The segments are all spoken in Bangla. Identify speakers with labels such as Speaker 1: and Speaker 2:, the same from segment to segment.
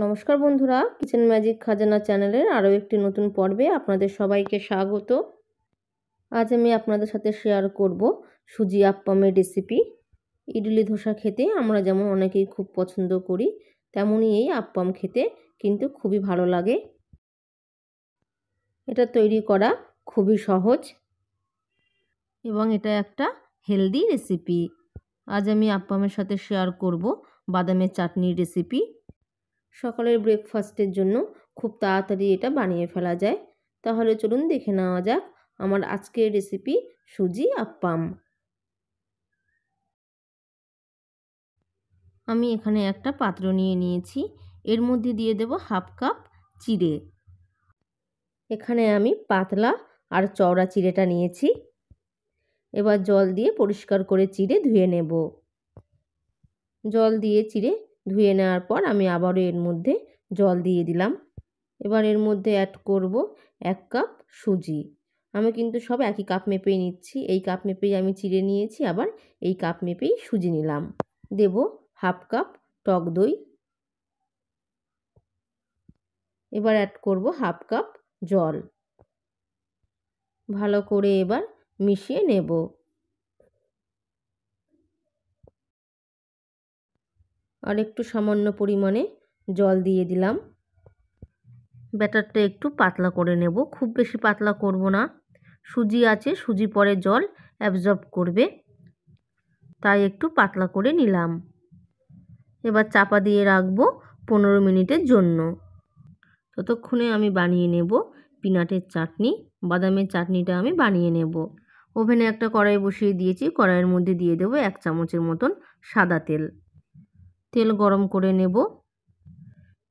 Speaker 1: নমস্কার বন্ধুরা কিচেন ম্যাজিক খাজানা চ্যানেলের আরও একটি নতুন পর্বে আপনাদের সবাইকে স্বাগত আজ আমি আপনাদের সাথে শেয়ার করব সুজি আপ্পামের রেসিপি ইডলি ধোসা খেতে আমরা যেমন অনেকেই খুব পছন্দ করি তেমনই এই আপ্পাম খেতে কিন্তু খুবই ভালো লাগে এটা তৈরি করা খুবই সহজ এবং এটা একটা হেলদি রেসিপি আজ আমি আপ্পামের সাথে শেয়ার করব বাদামের চাটনির রেসিপি সকালের ব্রেকফাস্টের জন্য খুব তাড়াতাড়ি এটা বানিয়ে ফেলা যায় তাহলে চলুন দেখে নেওয়া যাক আমার আজকের রেসিপি সুজি আপ্পাম আমি এখানে একটা পাত্র নিয়ে নিয়েছি এর মধ্যে দিয়ে দেব হাফ কাপ চিড়ে এখানে আমি পাতলা আর চওড়া চিড়েটা নিয়েছি এবার জল দিয়ে পরিষ্কার করে চিড়ে ধুয়ে নেব জল দিয়ে চিড়ে ধুয়ে নেওয়ার পর আমি আবারও এর মধ্যে জল দিয়ে দিলাম এবার এর মধ্যে অ্যাড করব এক কাপ সুজি আমি কিন্তু সব একই কাপ মেপেই নিচ্ছি এই কাপ মেপেই আমি চিড়ে নিয়েছি আবার এই কাপ মেপেই সুজি নিলাম দেব হাফ কাপ টক দই এবার অ্যাড করব হাফ কাপ জল ভালো করে এবার মিশিয়ে নেব আর একটু সামান্য পরিমাণে জল দিয়ে দিলাম ব্যাটারটা একটু পাতলা করে নেব খুব বেশি পাতলা করব না সুজি আছে সুজি পরে জল অ্যাবজর্ব করবে তাই একটু পাতলা করে নিলাম এবার চাপা দিয়ে রাখবো পনেরো মিনিটের জন্য ততক্ষণে আমি বানিয়ে নেব পিনাটের চাটনি বাদামের চাটনিটা আমি বানিয়ে নেব ওভেনে একটা কড়াই বসিয়ে দিয়েছি কড়াইয়ের মধ্যে দিয়ে দেবো এক চামচের মতন সাদা তেল তেল গরম করে নেব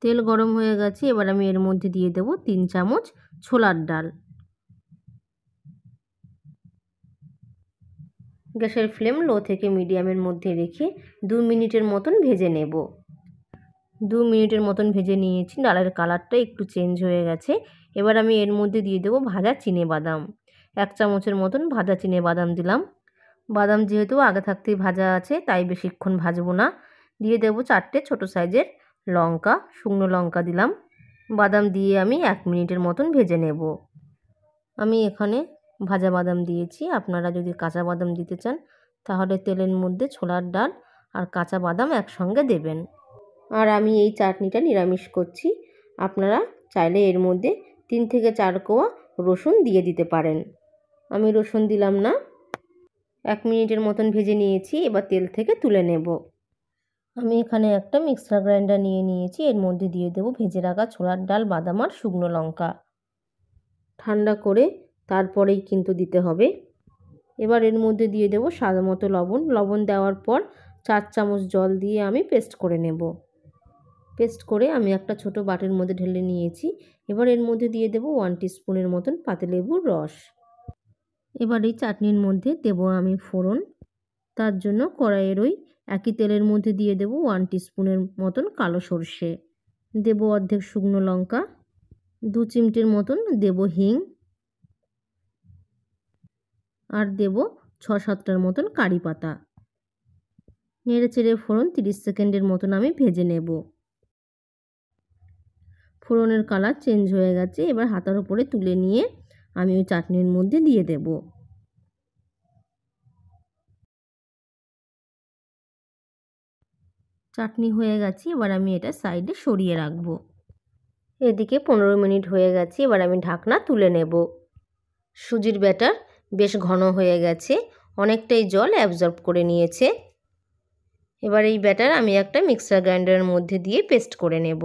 Speaker 1: তেল গরম হয়ে গেছে এবার আমি এর মধ্যে দিয়ে দেব তিন চামচ ছোলার ডাল গ্যাসের ফ্লেম লো থেকে মিডিয়ামের মধ্যে রেখে দু মিনিটের মতন ভেজে নেব দু মিনিটের মতন ভেজে নিয়েছি ডালের কালারটা একটু চেঞ্জ হয়ে গেছে এবার আমি এর মধ্যে দিয়ে দেবো ভাজা চিনে বাদাম এক চামচের মতন ভাজা চিনে বাদাম দিলাম বাদাম যেহেতু আগে থাকতেই ভাজা আছে তাই বেশিক্ষণ ভাজবো না দিয়ে দেব চারটে ছোট সাইজের লঙ্কা শুকনো লঙ্কা দিলাম বাদাম দিয়ে আমি এক মিনিটের মতন ভেজে নেব আমি এখানে ভাজা বাদাম দিয়েছি আপনারা যদি কাঁচা বাদাম দিতে চান তাহলে তেলের মধ্যে ছোলার ডাল আর কাঁচা বাদাম একসঙ্গে দেবেন আর আমি এই চাটনিটা নিরামিষ করছি আপনারা চাইলে এর মধ্যে তিন থেকে চার কোয়া রসুন দিয়ে দিতে পারেন আমি রসুন দিলাম না এক মিনিটের মতন ভেজে নিয়েছি এবার তেল থেকে তুলে নেব আমি এখানে একটা মিক্সার গ্রাইন্ডার নিয়ে নিয়েছি এর মধ্যে দিয়ে দেবো ভেজে রাখা ছোলার ডাল বাদাম আর শুকনো লঙ্কা ঠান্ডা করে তারপরেই কিন্তু দিতে হবে এবার এর মধ্যে দিয়ে দেবো স্বাদ মতো লবণ লবণ দেওয়ার পর চার চামচ জল দিয়ে আমি পেস্ট করে নেব পেস্ট করে আমি একটা ছোট বাটির মধ্যে ঢেলে নিয়েছি এবার এর মধ্যে দিয়ে দেবো ওয়ান স্পুনের মতন লেবুর রস এবার এই চাটনির মধ্যে দেবো আমি ফোড়ন তার জন্য কড়াইয়ের ওই একই তেলের মধ্যে দিয়ে দেব ওয়ান টিস্পুনের মতন কালো সর্ষে দেব অর্ধেক শুকনো লঙ্কা দু চিমটির মতন দেব হিং আর দেব ছ সাতটার মতন কারি পাতা নেড়ে চেড়ে ফোড়ন তিরিশ সেকেন্ডের মতন আমি ভেজে নেব ফোড়নের কালার চেঞ্জ হয়ে গেছে এবার হাতার উপরে তুলে নিয়ে আমি ওই চাটনির মধ্যে দিয়ে দেবো চাটনি হয়ে গেছে এবার আমি এটা সাইডে সরিয়ে রাখবো এদিকে পনেরো মিনিট হয়ে গেছে এবার আমি ঢাকনা তুলে নেব সুজির ব্যাটার বেশ ঘন হয়ে গেছে অনেকটাই জল অ্যাবজর্ব করে নিয়েছে এবার এই ব্যাটার আমি একটা মিক্সার গ্রাইন্ডারের মধ্যে দিয়ে পেস্ট করে নেব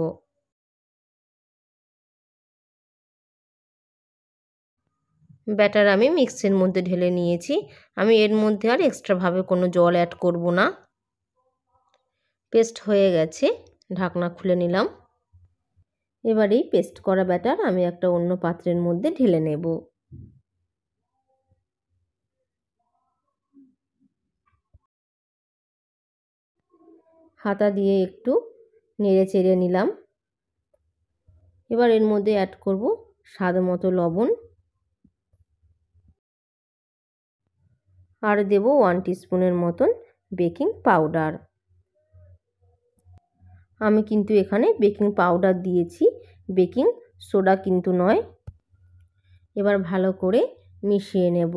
Speaker 1: ব্যাটার আমি মিক্সির মধ্যে ঢেলে নিয়েছি আমি এর মধ্যে আর এক্সট্রাভাবে কোনো জল অ্যাড করব না পেস্ট হয়ে গেছে ঢাকনা খুলে নিলাম এবার এই পেস্ট করা ব্যাটার আমি একটা অন্য পাত্রের মধ্যে ঢেলে নেব হাতা দিয়ে একটু নেড়ে চেড়ে নিলাম এবার এর মধ্যে অ্যাড করব স্বাদ মতো লবণ আর দেব ওয়ান টিস্পুনের মতন বেকিং পাউডার আমি কিন্তু এখানে বেকিং পাউডার দিয়েছি বেকিং সোডা কিন্তু নয় এবার ভালো করে মিশিয়ে নেব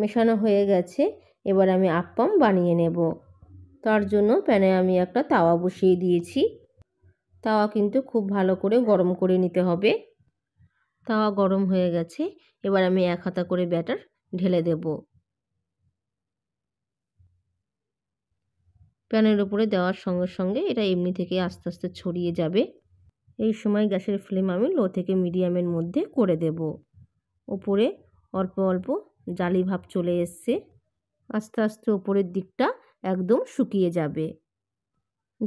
Speaker 1: মেশানো হয়ে গেছে এবার আমি আপ্পাম বানিয়ে নেব তার জন্য প্যানে আমি একটা তাওয়া বসিয়ে দিয়েছি তাওয়া কিন্তু খুব ভালো করে গরম করে নিতে হবে তাওয়া গরম হয়ে গেছে এবার আমি এক হাতা করে ব্যাটার ঢেলে দেবো প্যানের ওপরে দেওয়ার সঙ্গে সঙ্গে এটা এমনি থেকে আস্তে আস্তে ছড়িয়ে যাবে এই সময় গ্যাসের ফ্লেম আমি লো থেকে মিডিয়ামের মধ্যে করে দেব ওপরে অল্প অল্প জালি ভাব চলে এসছে আস্তে আস্তে ওপরের দিকটা একদম শুকিয়ে যাবে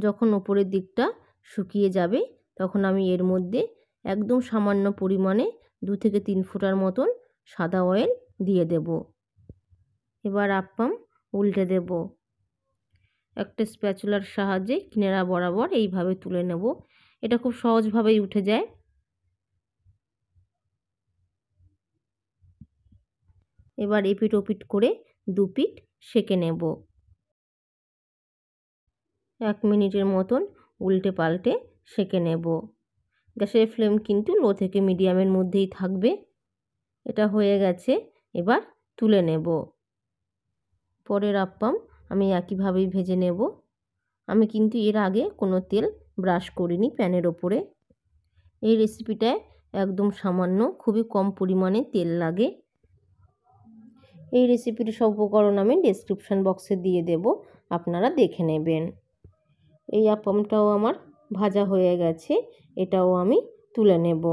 Speaker 1: যখন ওপরের দিকটা শুকিয়ে যাবে তখন আমি এর মধ্যে একদম সামান্য পরিমাণে দু থেকে তিন ফুটার মতন সাদা অয়েল দিয়ে দেব এবার আপ্পাম উল্টে দেবো একটা স্প্যাচুলার সাহায্যে কিনারা বরাবর এইভাবে তুলে নেব এটা খুব সহজভাবেই উঠে যায় এবার এপিট ওপিট করে দুপিট সেকে নেব এক মিনিটের মতন উল্টে পাল্টে সেকে নেব গ্যাসের ফ্লেম কিন্তু লো থেকে মিডিয়ামের মধ্যেই থাকবে এটা হয়ে গেছে এবার তুলে নেব পরের আপ্পাম আমি একইভাবেই ভেজে নেব আমি কিন্তু এর আগে কোনো তেল ব্রাশ করিনি প্যানের ওপরে এই রেসিপিটায় একদম সামান্য খুবই কম পরিমাণে তেল লাগে এই রেসিপির সব উপকরণ আমি ডেসক্রিপশান বক্সে দিয়ে দেব আপনারা দেখে নেবেন এই আপামটাও আমার ভাজা হয়ে গেছে এটাও আমি তুলে নেব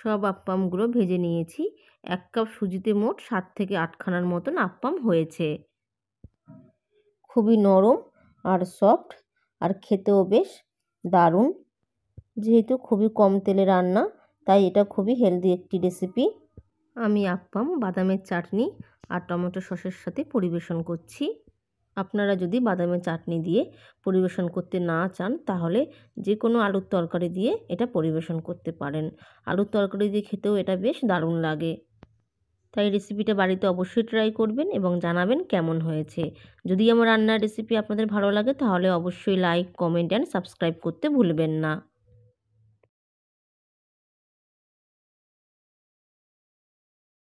Speaker 1: সব আপ্পামগুলো ভেজে নিয়েছি এক কাপ সুজিতে মোট সাত থেকে আটখানার মতন আপ্পাম হয়েছে খুবই নরম আর সফট আর খেতেও বেশ দারুণ যেহেতু খুবই কম তেলে রান্না তাই এটা খুবই হেলদি একটি রেসিপি আমি আপ্পাম বাদামের চাটনি আর টমেটো সসের সাথে পরিবেশন করছি আপনারা যদি বাদামের চাটনি দিয়ে পরিবেশন করতে না চান তাহলে যে কোনো আলুর তরকারি দিয়ে এটা পরিবেশন করতে পারেন আলুর তরকারি দিয়ে খেতেও এটা বেশ দারুণ লাগে তাই রেসিপিটা বাড়িতে অবশ্যই ট্রাই করবেন এবং জানাবেন কেমন হয়েছে যদি আমার রান্নার রেসিপি আপনাদের ভালো লাগে তাহলে অবশ্যই লাইক কমেন্ট অ্যান্ড সাবস্ক্রাইব করতে ভুলবেন না